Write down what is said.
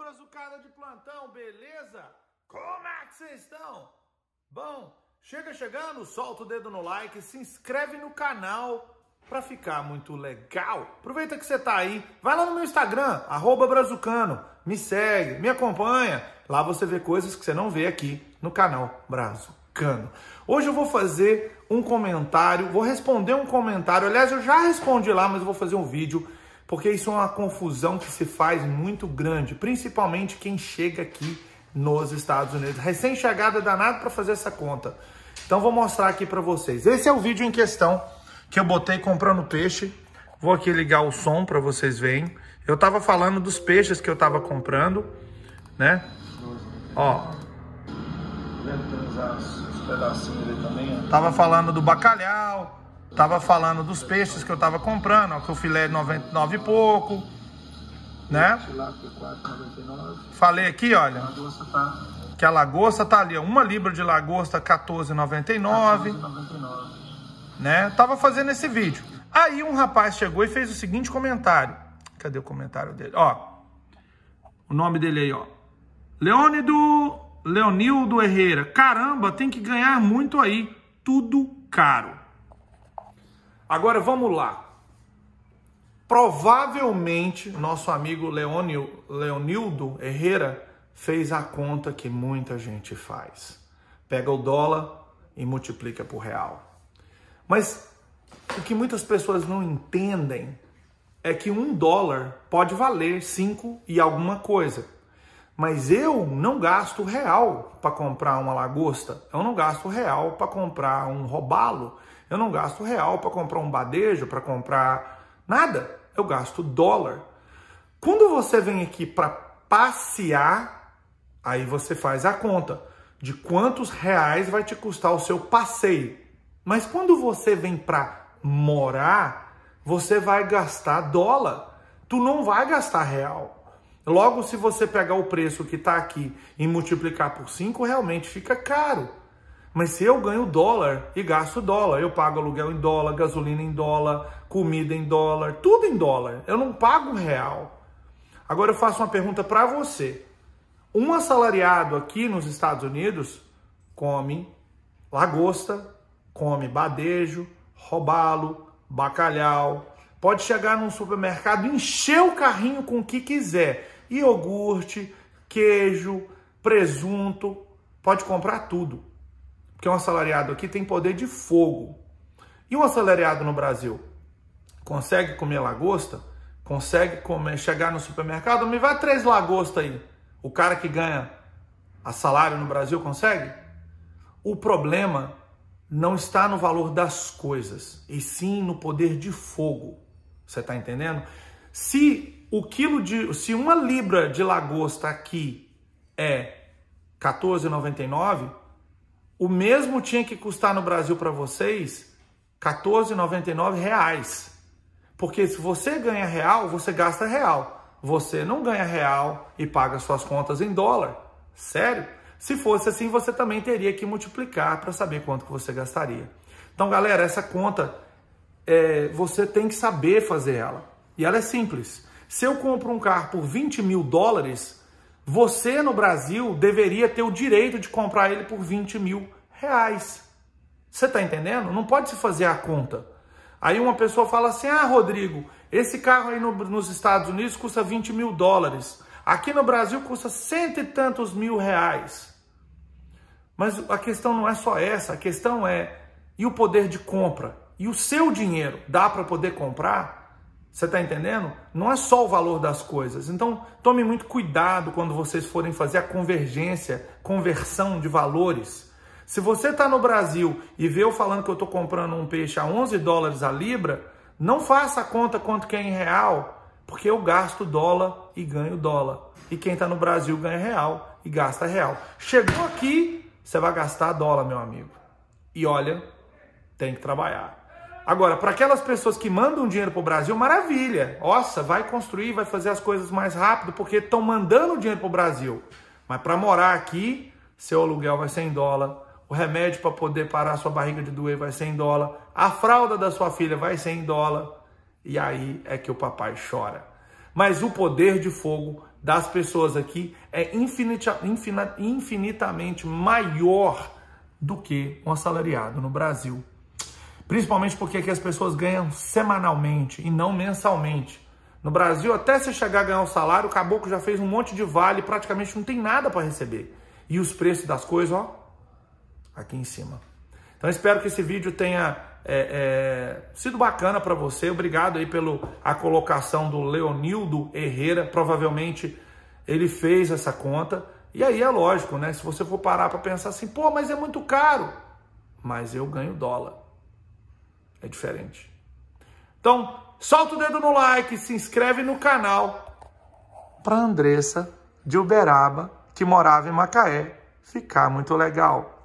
Obras, o cara de plantão, beleza? Como é que vocês estão? Bom, chega chegando, solta o dedo no like, se inscreve no canal para ficar muito legal. Aproveita que você tá aí, vai lá no meu Instagram, Brazucano, me segue, me acompanha. Lá você vê coisas que você não vê aqui no canal Brazucano. Hoje eu vou fazer um comentário, vou responder um comentário. Aliás, eu já respondi lá, mas eu vou fazer um vídeo porque isso é uma confusão que se faz muito grande, principalmente quem chega aqui nos Estados Unidos. Recém-chegada é danado para fazer essa conta. Então vou mostrar aqui para vocês. Esse é o vídeo em questão que eu botei comprando peixe. Vou aqui ligar o som para vocês verem. Eu tava falando dos peixes que eu tava comprando, né? Ó. ó. Tava falando do bacalhau, Tava falando dos peixes que eu tava comprando, ó, que o filé é 99 e pouco, né? Falei aqui, olha, que a lagosta tá ali, ó, uma libra de lagosta 14,99, né? Tava fazendo esse vídeo. Aí um rapaz chegou e fez o seguinte comentário. Cadê o comentário dele? Ó, o nome dele aí, ó. Leônido Leonildo Herrera. Caramba, tem que ganhar muito aí. Tudo caro. Agora vamos lá. Provavelmente nosso amigo Leonil, Leonildo Herrera fez a conta que muita gente faz. Pega o dólar e multiplica por real. Mas o que muitas pessoas não entendem é que um dólar pode valer cinco e alguma coisa. Mas eu não gasto real para comprar uma lagosta, eu não gasto real para comprar um robalo, eu não gasto real para comprar um badejo, para comprar nada. Eu gasto dólar. Quando você vem aqui para passear, aí você faz a conta de quantos reais vai te custar o seu passeio. Mas quando você vem para morar, você vai gastar dólar. Tu não vai gastar real. Logo, se você pegar o preço que está aqui e multiplicar por 5, realmente fica caro. Mas se eu ganho dólar e gasto dólar, eu pago aluguel em dólar, gasolina em dólar, comida em dólar, tudo em dólar. Eu não pago real. Agora eu faço uma pergunta para você. Um assalariado aqui nos Estados Unidos come lagosta, come badejo, robalo, bacalhau. Pode chegar num supermercado, encher o carrinho com o que quiser. Iogurte, queijo, presunto, pode comprar tudo. Porque um assalariado aqui tem poder de fogo. E um assalariado no Brasil consegue comer lagosta? Consegue comer, chegar no supermercado? Me vai três lagostas aí. O cara que ganha a salário no Brasil consegue? O problema não está no valor das coisas, e sim no poder de fogo. Você está entendendo? Se o quilo de, se uma libra de lagosta aqui é R$14,99, o mesmo tinha que custar no Brasil para vocês R$ reais, Porque se você ganha real, você gasta real. Você não ganha real e paga suas contas em dólar. Sério? Se fosse assim, você também teria que multiplicar para saber quanto que você gastaria. Então, galera, essa conta é, você tem que saber fazer ela. E ela é simples. Se eu compro um carro por 20 mil dólares, você no Brasil deveria ter o direito de comprar ele por 20 mil reais. Você está entendendo? Não pode se fazer a conta. Aí uma pessoa fala assim: Ah, Rodrigo, esse carro aí no, nos Estados Unidos custa 20 mil dólares. Aqui no Brasil custa cento e tantos mil reais. Mas a questão não é só essa, a questão é: e o poder de compra? E o seu dinheiro dá para poder comprar? Você está entendendo? Não é só o valor das coisas. Então, tome muito cuidado quando vocês forem fazer a convergência, conversão de valores. Se você está no Brasil e vê eu falando que eu estou comprando um peixe a 11 dólares a libra, não faça a conta quanto que é em real, porque eu gasto dólar e ganho dólar. E quem está no Brasil ganha real e gasta real. Chegou aqui, você vai gastar dólar, meu amigo. E olha, tem que trabalhar. Agora, para aquelas pessoas que mandam dinheiro para o Brasil, maravilha. Nossa, vai construir, vai fazer as coisas mais rápido, porque estão mandando dinheiro para o Brasil. Mas para morar aqui, seu aluguel vai ser em dólar, o remédio para poder parar sua barriga de doer vai ser em dólar, a fralda da sua filha vai ser em dólar. E aí é que o papai chora. Mas o poder de fogo das pessoas aqui é infinita, infinitamente maior do que um assalariado no Brasil. Principalmente porque aqui as pessoas ganham semanalmente e não mensalmente. No Brasil, até você chegar a ganhar o um salário, o caboclo já fez um monte de vale, praticamente não tem nada para receber. E os preços das coisas, ó, aqui em cima. Então espero que esse vídeo tenha é, é, sido bacana para você. Obrigado aí pelo a colocação do Leonildo Herrera. Provavelmente ele fez essa conta. E aí é lógico, né? Se você for parar para pensar assim, pô, mas é muito caro. Mas eu ganho dólar. É diferente. Então, solta o dedo no like, se inscreve no canal para Andressa de Uberaba, que morava em Macaé, ficar muito legal.